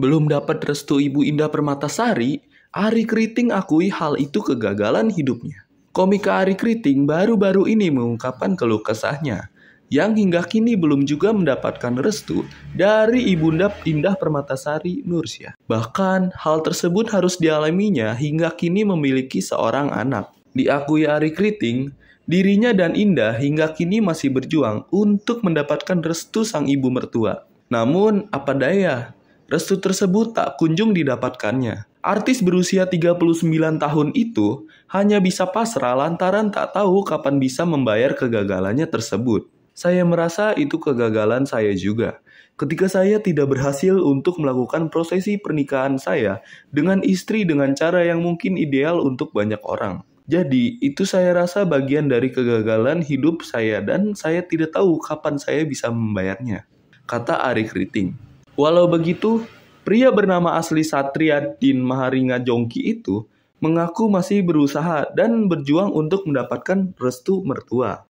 Belum dapat restu Ibu Indah Permatasari, Ari Kriting akui hal itu kegagalan hidupnya. Komika Ari Kriting baru-baru ini mengungkapkan keluh kesahnya yang hingga kini belum juga mendapatkan restu dari Ibunda Indah Permatasari Nursia. Bahkan, hal tersebut harus dialaminya hingga kini memiliki seorang anak. Diakui Ari Kriting, dirinya dan Indah hingga kini masih berjuang untuk mendapatkan restu sang ibu mertua. Namun, apa daya, restu tersebut tak kunjung didapatkannya. Artis berusia 39 tahun itu hanya bisa pasrah lantaran tak tahu kapan bisa membayar kegagalannya tersebut. Saya merasa itu kegagalan saya juga. Ketika saya tidak berhasil untuk melakukan prosesi pernikahan saya dengan istri dengan cara yang mungkin ideal untuk banyak orang. Jadi, itu saya rasa bagian dari kegagalan hidup saya dan saya tidak tahu kapan saya bisa membayarnya. Kata Ari Kriting. Walau begitu, pria bernama asli Satria Din Maharinga Jongki itu mengaku masih berusaha dan berjuang untuk mendapatkan restu mertua.